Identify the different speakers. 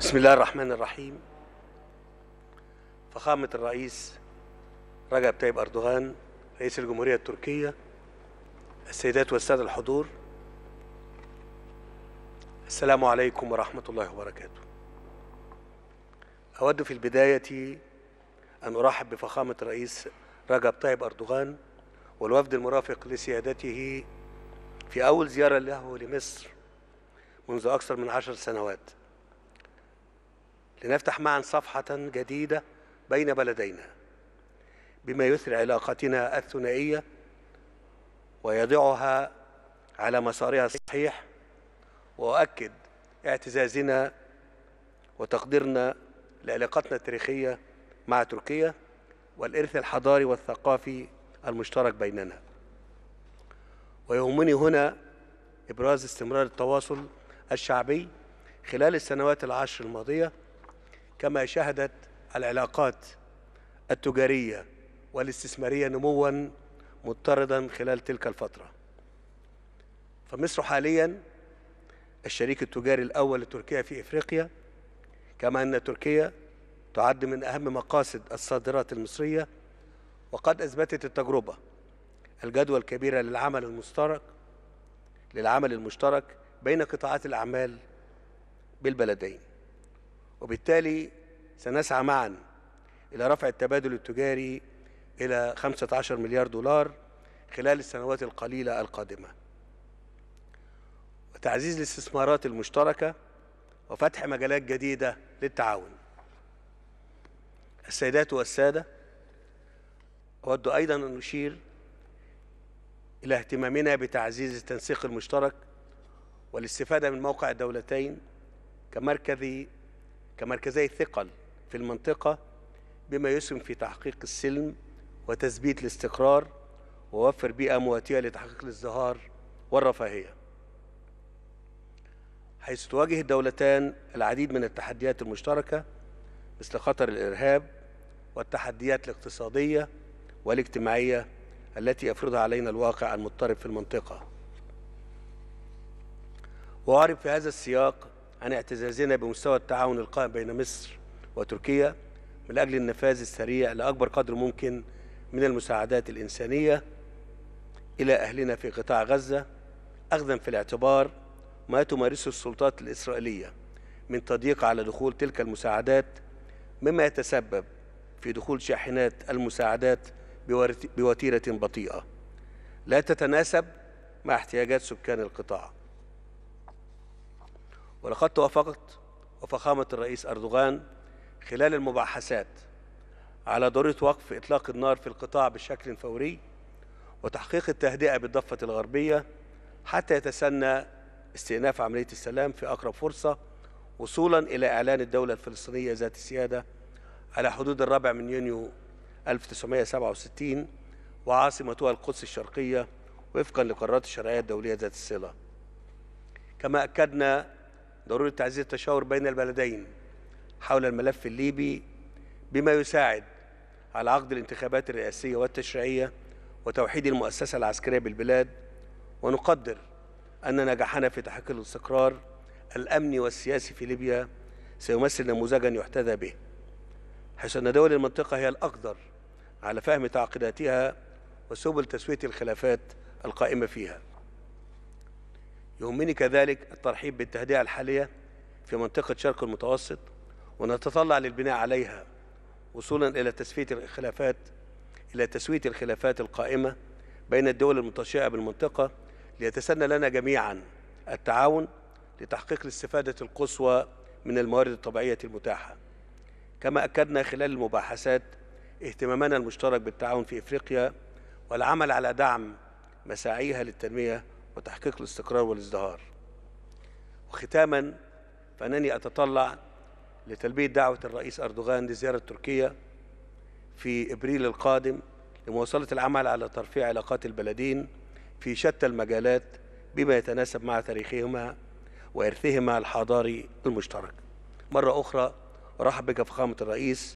Speaker 1: بسم الله الرحمن الرحيم فخامة الرئيس رجب طيب أردوغان رئيس الجمهورية التركية السيدات والسادة الحضور السلام عليكم ورحمة الله وبركاته أود في البداية أن أرحب بفخامة الرئيس رجب طيب أردوغان والوفد المرافق لسيادته في أول زيارة له لمصر منذ أكثر من عشر سنوات لنفتح معا صفحة جديدة بين بلدينا بما يثري علاقتنا الثنائية ويضعها على مسارها الصحيح وأؤكد اعتزازنا وتقديرنا لعلاقتنا التاريخية مع تركيا والإرث الحضاري والثقافي المشترك بيننا ويهمني هنا إبراز استمرار التواصل الشعبي خلال السنوات العشر الماضية كما شهدت العلاقات التجارية والاستثمارية نموا مضطردا خلال تلك الفترة فمصر حاليا الشريك التجاري الأول لتركيا في إفريقيا كما أن تركيا تعد من أهم مقاصد الصادرات المصرية وقد أثبتت التجربة الجدوى الكبيرة للعمل المشترك للعمل المشترك بين قطاعات الأعمال بالبلدين وبالتالي سنسعى معا إلى رفع التبادل التجاري إلى 15 مليار دولار خلال السنوات القليلة القادمة وتعزيز الاستثمارات المشتركة وفتح مجالات جديدة للتعاون السيدات والسادة أود أيضا أن أشير إلى اهتمامنا بتعزيز التنسيق المشترك والاستفادة من موقع الدولتين كمركز كمركزي ثقل في المنطقة بما يسهم في تحقيق السلم وتثبيت الاستقرار ووفر بيئة مواتية لتحقيق الازدهار والرفاهية حيث تواجه الدولتان العديد من التحديات المشتركة مثل خطر الإرهاب والتحديات الاقتصادية والاجتماعية التي يفرضها علينا الواقع المضطرب في المنطقة وأعرف في هذا السياق عن اعتزازنا بمستوى التعاون القائم بين مصر وتركيا من أجل النفاذ السريع لأكبر قدر ممكن من المساعدات الإنسانية إلى أهلنا في قطاع غزة أخذا في الاعتبار ما تمارسه السلطات الإسرائيلية من تضييق على دخول تلك المساعدات مما يتسبب في دخول شاحنات المساعدات بوتيرة بطيئة لا تتناسب مع احتياجات سكان القطاع ولقد توافقت وفخامة الرئيس أردوغان خلال المباحثات على ضرورة وقف إطلاق النار في القطاع بشكل فوري وتحقيق التهدئة بالضفة الغربية حتى يتسنى استئناف عملية السلام في أقرب فرصة وصولا إلى إعلان الدولة الفلسطينية ذات السيادة على حدود الرابع من يونيو 1967 وعاصمتها القدس الشرقية وفقا لقرارات الشرعية الدولية ذات الصلة كما أكدنا ضرورة تعزيز التشاور بين البلدين حول الملف الليبي بما يساعد على عقد الانتخابات الرئاسية والتشريعية وتوحيد المؤسسة العسكرية بالبلاد ونقدر أن نجاحنا في تحقيق الاستقرار الأمني والسياسي في ليبيا سيمثل نموذجا يحتذى به حيث أن دول المنطقة هي الأقدر على فهم تعقيداتها وسبل تسوية الخلافات القائمة فيها يهمني كذلك الترحيب بالتهدئة الحالية في منطقة شرق المتوسط ونتطلع للبناء عليها وصولا إلى تسوية الخلافات إلى تسوية الخلافات القائمة بين الدول المتشائة بالمنطقة ليتسنى لنا جميعا التعاون لتحقيق الاستفادة القصوى من الموارد الطبيعية المتاحة كما أكدنا خلال المباحثات اهتمامنا المشترك بالتعاون في إفريقيا والعمل على دعم مساعيها للتنمية وتحقيق الاستقرار والازدهار وختاما فأنني أتطلع لتلبية دعوة الرئيس أردوغان لزيارة تركيا في إبريل القادم لمواصلة العمل على ترفيع علاقات البلدين في شتى المجالات بما يتناسب مع تاريخهما وإرثهما الحضاري المشترك مرة أخرى أرحب بك فخامة الرئيس